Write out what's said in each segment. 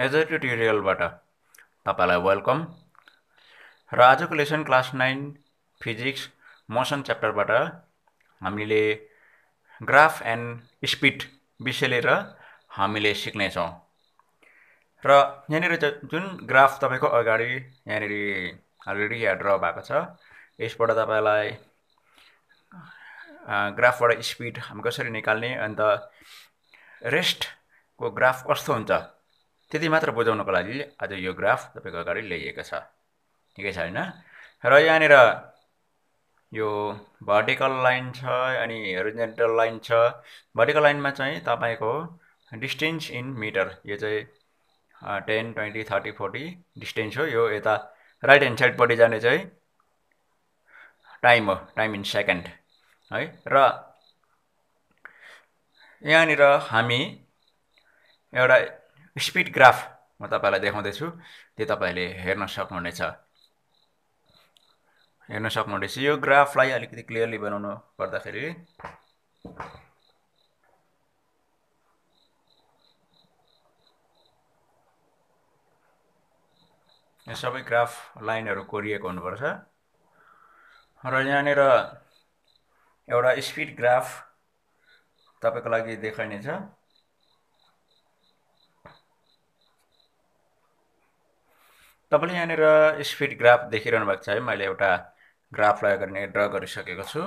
as a ट्युटोरियलबाट तपाईँलाई welcome र आजको lesson class nine physics motion च्याप्टरबाट हामीले ग्राफ एन्ड स्पिड विषय लिएर हामीले सिक्नेछौँ र यहाँनिर जुन ग्राफ तपाईँको अगाडि यहाँनिर अलरेडी यहाँ ड्र भएको छ यसबाट तपाईँलाई ग्राफबाट स्पिड हामी कसरी निकाल्ने अन्त रेस्टको ग्राफ कस्तो हुन्छ त्यति मात्र बुझाउनको लागि आज यो ग्राफ तपाईँको अगाडि ल्याइएको छ ठिकै छ होइन र यहाँनिर यो भर्टिकल लाइन छ अनि होरिजेन्टल लाइन छ भर्टिकल लाइनमा चाहिँ तपाईँको डिस्टेन्स इन मिटर यो चाहिँ ten twenty thirty forty distance हो यो यता राइट ह्यान्ड साइडपट्टि जाने चाहिँ टाइम हो टाइम इन सेकेन्ड है र यहाँनिर हामी एउटा स्पिड ग्राफ म तपाईँलाई देखाउँदैछु त्यो तपाईँले हेर्न सक्नुहुनेछ हेर्न सक्नुहुनेछ यो ग्राफलाई अलिकति क्लियरली बनाउनु पर्दाखेरि यो सबै ग्राफ लाइनहरू कोरिएको हुनुपर्छ र यहाँनिर एउटा स्पिड ग्राफ तपाईँको लागि देखाइनेछ तपाईँले यहाँनिर स्पिड ग्राफ देखिरहनु भएको छ है मैले एउटा ग्राफ लगाएर गर्ने ड्र गरिसकेको छु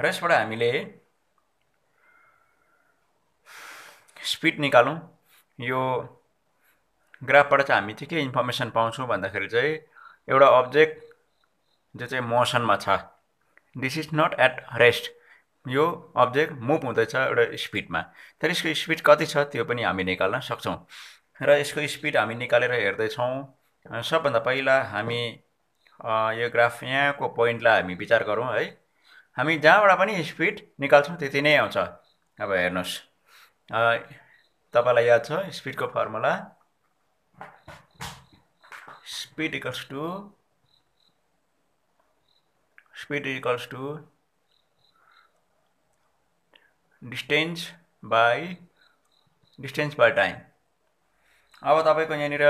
र यसबाट हामीले स्पिड निकालौँ यो ग्राफबाट चाहिँ हामी चाहिँ के इन्फर्मेसन पाउँछौँ भन्दाखेरि चाहिँ एउटा अब्जेक्ट जो चाहिँ मोसनमा छ this is not at rest यो अब्जेक्ट मुभ हुँदैछ एउटा स्पिडमा तर यसको स्पिड कति छ त्यो पनि हामी निकाल्न सक्छौँ र यसको स्पिड हामी निकालेर हेर्दैछौँ सबभन्दा पहिला हामी यो ग्राफ यहाँको पोइन्टलाई हामी विचार गरौँ है हामी जहाँबाट पनि स्पिड निकाल्छौँ त्यति नै आउँछ अब हेर्नुहोस् तपाईँलाई याद छ स्पिडको formula speed equals to speed equals to distance by distance by time अब तपाईँको यहाँनिर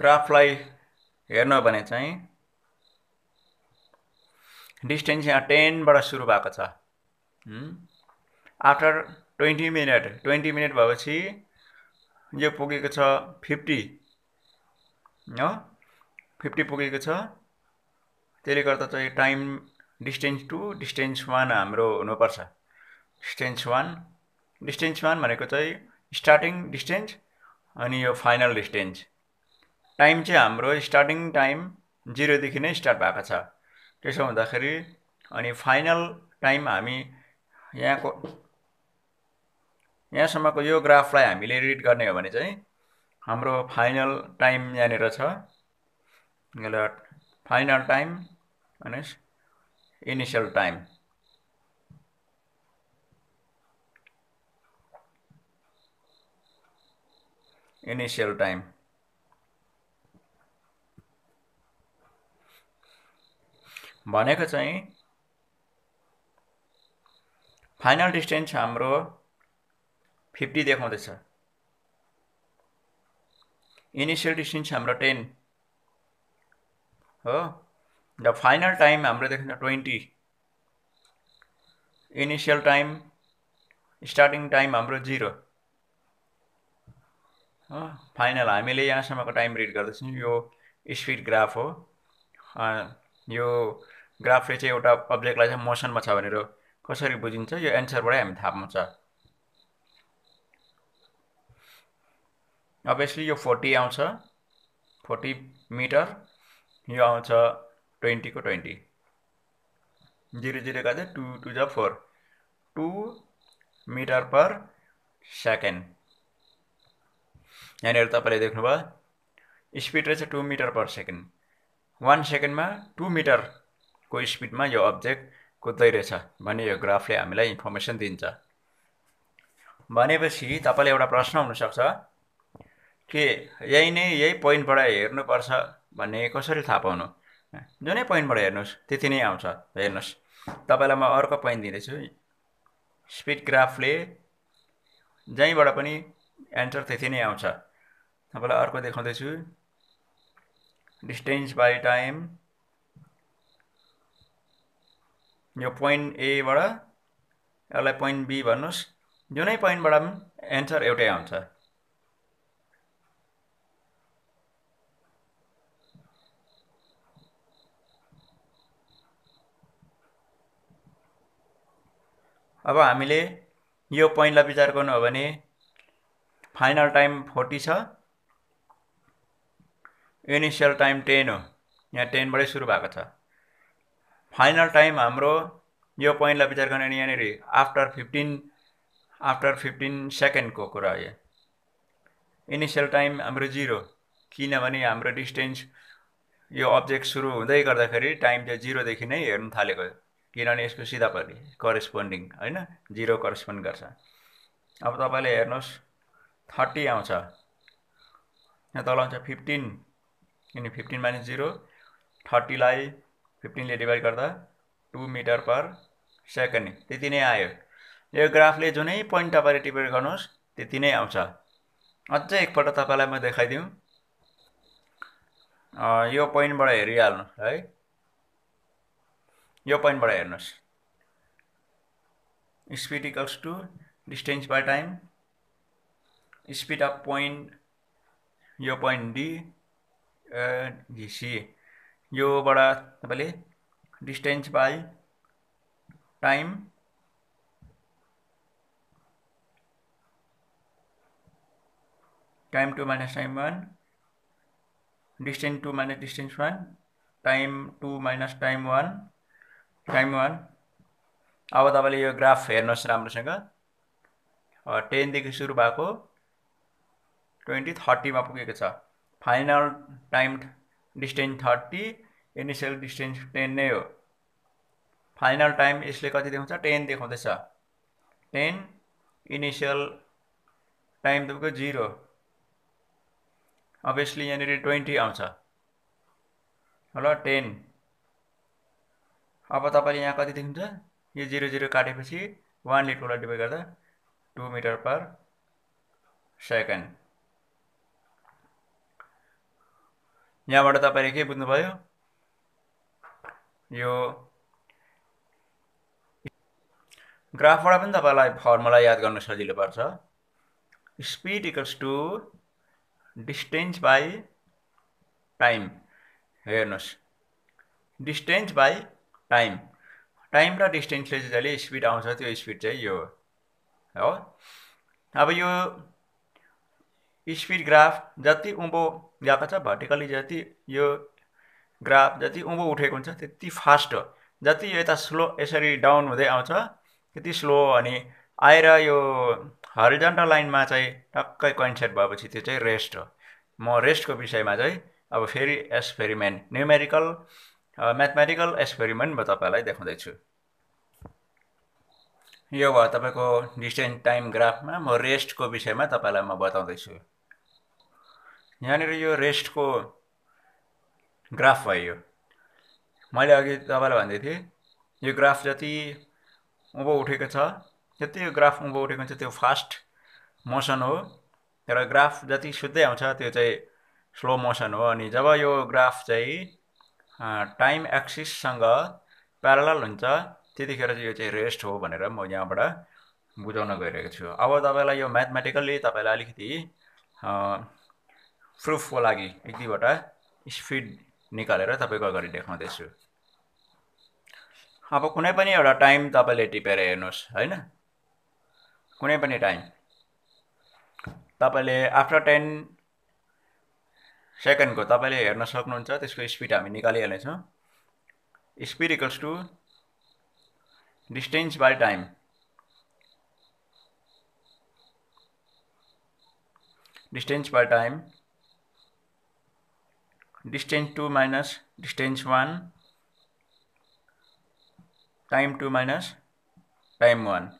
ग्राफलाई हेर्न भने चाहिँ डिस्टेन्स यहाँ टेनबाट सुरु भएको छ after twenty minute twenty minute भएपछि यो पुगेको छ फिफ्टी हो फिफ्टी पुगेको छ त्यसले गर्दा चाहिँ time distance two distance one हाम्रो हुनुपर्छ डिस्टेन्स वान डिस्टेन्स मान भनेको चाहिँ स्टार्टिङ डिस्टेन्स अनि यो फाइनल डिस्टेन्स टाइम चाहिँ हाम्रो स्टार्टिङ टाइम जिरोदेखि नै स्टार्ट भएको छ त्यसो हुँदाखेरि अनि फाइनल टाइम हामी यहाँको यहाँसम्मको यो ग्राफलाई हामीले रिड गर्ने हो भने चाहिँ हाम्रो फाइनल टाइम यहाँनिर छ फाइनल टाइम अनि इनिसियल टाइम initial time भनेको चाहिँ फाइनल डिस्टेन्स हाम्रो फिफ्टी देखाउँदैछ इनिसियल डिस्टेन्स हाम्रो टेन हो र फाइनल टाइम हाम्रो देखिन्छ twenty initial time starting time हाम्रो जिरो फाइनल हामीले यहाँसम्मको टाइम रिड गर्दैछौँ यो स्पिड ग्राफ हो यो ग्राफले चाहिँ एउटा अब्जेक्टलाई चाहिँ मोसनमा छ भनेर कसरी बुझिन्छ यो एन्सरबाटै हामी थाहा पाउँछ अभियसली यो फोर्टी आउँछ फोर्टी मिटर यो आउँछ ट्वेन्टीको ट्वेन्टी जिरो जिरो गर्दा टु टु जा four two metre per second यहाँनिर तपाईँले देख्नुभयो स्पिड रहेछ two metre per second one सेकेन्डमा टु मिटरको स्पिडमा यो अब्जेक्ट कुद्दै रहेछ भन्ने यो ग्राफले हामीलाई इन्फर्मेसन दिन्छ भनेपछि तपाईँलाई एउटा प्रश्न हुनसक्छ के यही नै यही पोइन्टबाट हेर्नुपर्छ भन्ने कसरी थाहा पाउनु जुनै पोइन्टबाट हेर्नुहोस् त्यति नै आउँछ हेर्नुहोस् तपाईँलाई म अर्को पोइन्ट दिँदैछु स्पिड ग्राफले जहीँबाट पनि एन्सर त्यति नै आउँछ तपाईँलाई अर्को देखाउँदैछु डिस्टेन्स बाई टाइम यो पोइन्ट एबाट यसलाई पोइन्ट बी भन्नुहोस् जुनै पोइन्टबाट पनि एन्सर एउटै आउँछ अब हामीले यो पोइन्टलाई विचार गर्नु हो भने फाइनल टाइम फोर्टी छ इनिसियल टाइम टेन हो यहाँ टेनबाटै सुरु भएको छ फाइनल टाइम हाम्रो यो पोइन्टलाई विचार गर्ने यहाँनिर आफ्टर फिफ्टिन आफ्टर फिफ्टिन सेकेन्डको कुरा हो यो इनिसियल टाइम हाम्रो जिरो किनभने हाम्रो डिस्टेन्स यो अब्जेक्ट सुरु हुँदै गर्दाखेरि टाइम चाहिँ जिरोदेखि नै हेर्नु थालेको किनभने यसको सिधापट्टि करेस्पोन्डिङ होइन जिरो करेस्पोन्ड गर्छ अब तपाईँले हेर्नुहोस् थर्टी आउँछ यहाँ तल आउँछ फिफ्टिन किनभने फिफ्टिन माइनस जिरो थर्टीलाई फिफ्टिनले डिभाइड गर्दा टु मिटर पर सेकेन्ड त्यति नै आयो यो ग्राफले जुनै पोइन्ट तपाईँले टिपेर गर्नुहोस् त्यति नै आउँछ अझै एकपल्ट तपाईँलाई म देखाइदिउँ यो पोइन्टबाट हेरिहाल्नु है यो पोइन्टबाट हेर्नुहोस् speed equals to distance by time speed of point यो पोइन्ट डी घिसी योबाट तपाईँले distance by time time two minus time one distance two minus distance one time two minus time one time one अब तपाईँले यो graph हेर्नुहोस् राम्रोसँग टेनदेखि सुरु भएको ट्वेन्टी थर्टीमा पुगेको छ final time distance thirty initial distance ten नै हो फाइनल टाइम यसले कति देखाउँछ टेन देखाउँदैछ टेन इनिसियल टाइम तपाईँको जिरो अभियसली यहाँनिर ट्वेन्टी आउँछ ल टेन अब तपाईँले यहाँ कति देख्नुहुन्छ यो जिरो जिरो काटेपछि वानले टूलाई डिभाइड गर्दा टु मिटर पर सेकेन्ड यहाँबाट तपाईँले के बुझ्नुभयो यो ग्राफबाट पनि तपाईँलाई फर्मुला याद गर्न सजिलो पर्छ speed equals to distance by time हेर्नुहोस् डिस्टेन्स बाई टाइम टाइम र डिस्टेन्सले जहिले स्पिड आउँछ त्यो स्पिड चाहिँ यो हो अब यो स्पिड ग्राफ जति उँभो गएको छ भर्टिकली जति यो ग्राफ जति उँभो उठेको हुन्छ त्यति फास्ट हो जति यो यता स्लो यसरी डाउन हुँदै आउँछ त्यति स्लो अनि आएर यो हरिजन्टल लाइनमा चाहिँ टक्कै कन्सेप्ट भएपछि त्यो चाहिँ रेस्ट हो म रेस्टको विषयमा चाहिँ अब फेरि एक्सपेरिमेन्ट न्युमेरिकल म्याथमेटिकल एक्सपेरिमेन्ट म तपाईँलाई देखाउँदैछु यो भयो तपाईँको डिस्टेन्स टाइम ग्राफमा म रेस्टको विषयमा तपाईँलाई म बताउँदैछु यहाँनिर यो रेस्टको ग्राफ भयो यो मैले अघि तपाईँलाई भन्दै थिएँ यो ग्राफ जति उँभो उठेको छ जति यो ग्राफ उँभो उठेको छ त्यो फास्ट मोसन हो र ग्राफ जति सुत्दै आउँछ त्यो चाहिँ स्लो मोसन हो अनि जब यो ग्राफ चाहिँ टाइम एक्सिससँग प्यारल हुन्छ त्यतिखेर चाहिँ यो चाहिँ रेस्ट हो भनेर म यहाँबाट बुझाउन गइरहेको छु अब तपाईँलाई यो म्याथमेटिकल्ली तपाईँलाई अलिकति प्रुफको लागि एक दुईवटा स्पिड निकालेर तपाईँको अगाडि देखाउँदैछु अब कुनै पनि एउटा टाइम तपाईँले टिपेर हेर्नुहोस् होइन कुनै पनि टाइम तपाईँले आफ्टर टेन सेकेन्डको तपाईँले हेर्न सक्नुहुन्छ त्यसको स्पिड हामी निकालिहाल्नेछौँ speed equals to distance by time distance by time distance 2 minus distance 1 time 2 minus time one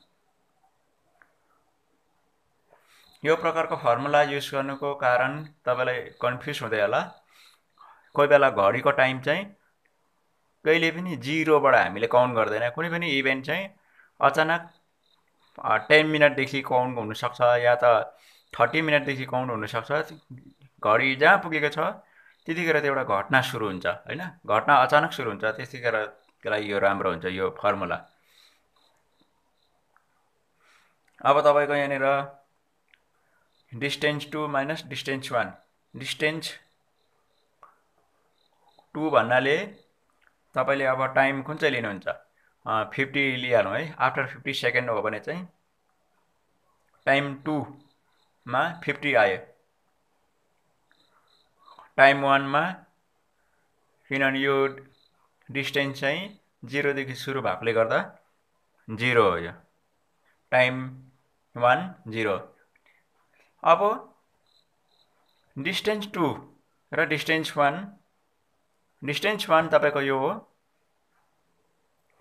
यो प्रकारको फर्मुला युज गर्नुको कारण तपाईँलाई कन्फ्युज हुँदै होला कोही बेला घडीको टाइम चाहिँ कहिले पनि जिरोबाट हामीले काउन्ट गर्दैन कुनै पनि इभेन्ट चाहिँ अचानक टेन मिनटदेखि काउन्ट हुनसक्छ या त थर्टी मिनटदेखि काउन्ट हुनसक्छ घडी जहाँ पुगेको छ त्यतिखेर त एउटा घटना सुरु हुन्छ होइन घटना अचानक सुरु हुन्छ त्यतिखेर त्यसलाई यो राम्रो हुन्छ यो फर्मुला अब तपाईँको यहाँनिर distance two minus distance one distance two भन्नाले तपाईँले अब टाइम कुन चाहिँ लिनुहुन्छ फिफ्टी लिइहालौँ है आफ्टर फिफ्टी सेकेन्ड हो भने चाहिँ टाइम टूमा फिफ्टी आयो टाइम वानमा किनभने यो डिस्टेन्स चाहिँ जिरोदेखि सुरु भएकोले गर्दा जिरो हो यो टाइम वान जिरो अब डिस्टेन्स टू र डिस्टेन्स वान डिस्टेन्स वान तपाईँको यो हो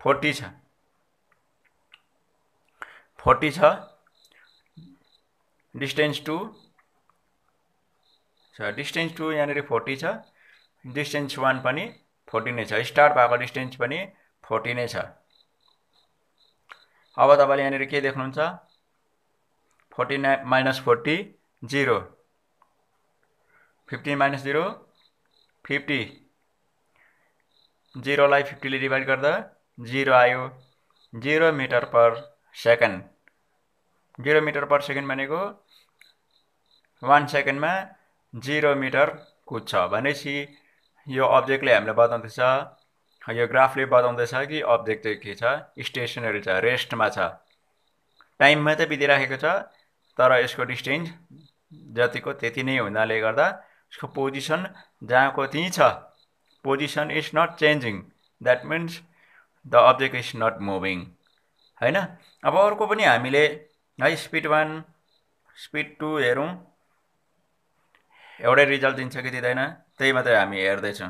फोर्टी छ फोर्टी छ डिस्टेन्स टू छ डिस्टेन्स टू यहाँनिर फोर्टी छ डिस्टेन्स वान पनि फोर्टी नै छ स्टार भएको डिस्टेन्स पनि फोर्टी नै छ अब तपाईँले यहाँनिर के देख्नुहुन्छ forty nine minus forty zero fifty minus zero fifty जिरोलाई फिफ्टीले डिभाइड गर्दा जिरो आयो zero metre per second zero metre per second भनेको वान सेकेन्डमा जिरो मिटर कुद्छ भनेपछि यो अब्जेक्टले हामीलाई बताउँदैछ यो ग्राफले बताउँदैछ कि अब्जेक्ट चाहिँ के छ स्टेसनरी छ रेस्टमा छ टाइम मात्रै बितिराखेको छ तर यसको डिस्टेन्स जतिको त्यति नै हुनाले गर्दा यसको पोजिसन जहाँको त्यहीँ छ position is not changing that means the object is not moving होइन अब अर्को पनि हामीले है स्पिड वान स्पिड टू हेरौँ एउटै रिजल्ट दिन्छ कि दिँदैन त्यही मात्रै हामी हेर्दैछौँ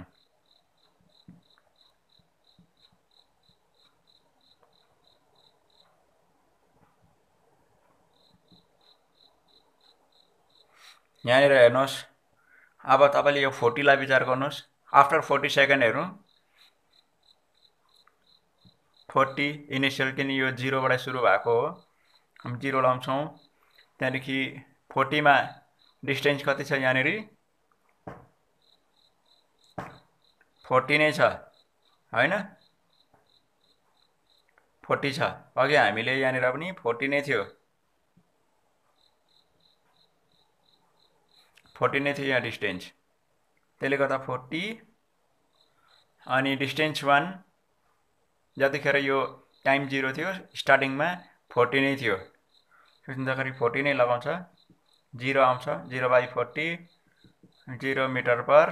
यहाँनिर हेर्नुहोस् अब तपाईँले यो फोर्टीलाई विचार गर्नुहोस् आफ्टर फोर्टी सेकेन्ड हेरौँ फोर्टी इनिसियल किन यो जिरोबाट सुरु भएको हो हामी जिरो लाउँछौँ त्यहाँदेखि फोर्टीमा डिस्टेन्स कति छ यहाँनिर फोर्टी नै छ होइन फोर्टी छ अघि हामीले यहाँनिर पनि फोर्टी नै थियो फोर्टी नै थियो यहाँ डिस्टेन्स त्यसले गर्दा फोर्टी अनि डिस्टेन्स वान जतिखेर यो टाइम जिरो थियो स्टार्टिङमा फोर्टी नै थियो त्यो सोच्दाखेरि फोर्टी नै लगाउँछ जिरो आउँछ zero by forty zero metre per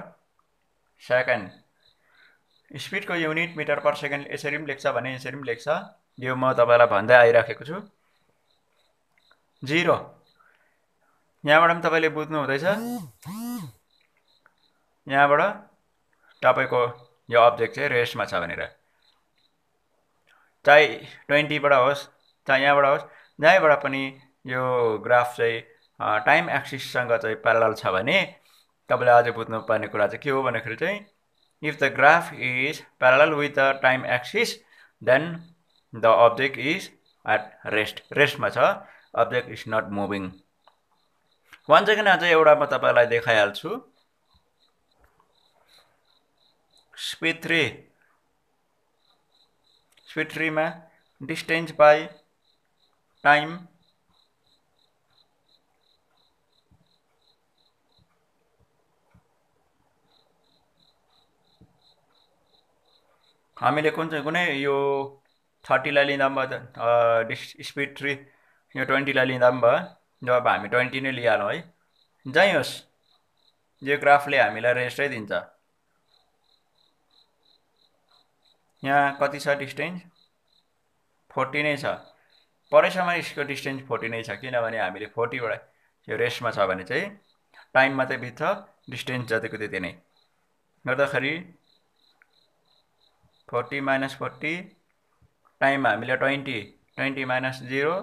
second स्पिडको युनिट मिटर पर सेकेन्ड यसरी पनि लेख्छ भने यसरी पनि लेख्छ यो म तपाईँलाई भन्दै आइराखेको छु जिरो यहाँबाट पनि तपाईँले बुझ्नु हुँदैछ यहाँबाट तपाईँको यो अब्जेक्ट चाहिँ रेस्टमा छ भनेर चाहे ट्वेन्टीबाट होस् चाहे यहाँबाट होस् जहाँबाट पनि यो ग्राफ चाहिँ टाइम एक्सिससँग चाहिँ प्यारल छ भने तपाईँले अझै बुझ्नुपर्ने कुरा चाहिँ के हो भन्दाखेरि चाहिँ if the graph is parallel with the time axis then the object is at rest रेस्टमा छ object is not moving one second अझै एउटा म तपाईँलाई देखाइहाल्छु स्पिड थ्री स्पिड थ्रीमा डिस्टेन्स बाई टाइम हामीले कुन चाहिँ कुनै यो थर्टीलाई लिँदा पनि भयो स्पिड थ्री यो ट्वेन्टीलाई लिँदा पनि भयो जब हामी ट्वेन्टी नै लिइहालौँ है जहीँ होस् यो ग्राफले हामीलाई रेस्टै दिन्छ यहाँ कति छ डिस्टेन्स फोर्टी नै छ परेसम्म यसको डिस्टेन्स फोर्टी नै छ किनभने हामीले फोर्टीबाट यो रेस्टमा छ भने चाहिँ टाइम मात्रै बित्छ डिस्टेन्स जतिको त्यति नै गर्दाखेरि फोर्टी माइनस फोर्टी टाइम हामीले twenty twenty minus zero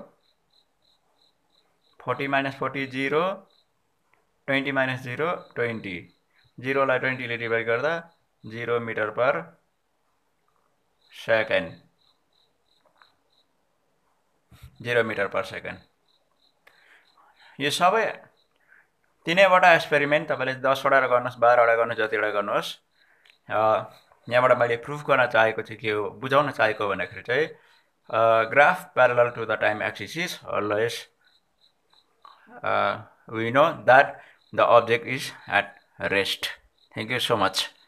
forty minus forty zero twenty minus zero twenty जिरोलाई ट्वेन्टीले डिभाइड गर्दा zero metre per second zero metre per second यो सबै तिनैवटा एक्सपेरिमेन्ट तपाईँले दसवटा गर्नुहोस् बाह्रवटा गर्नुहोस् जतिवटा गर्नुहोस् यहाँबाट मैले प्रुभ गर्न चाहेको थिएँ के हो बुझाउन चाहेको भन्दाखेरि चाहिँ graph parallel to the time axis is always we know that the object is at rest thank you so much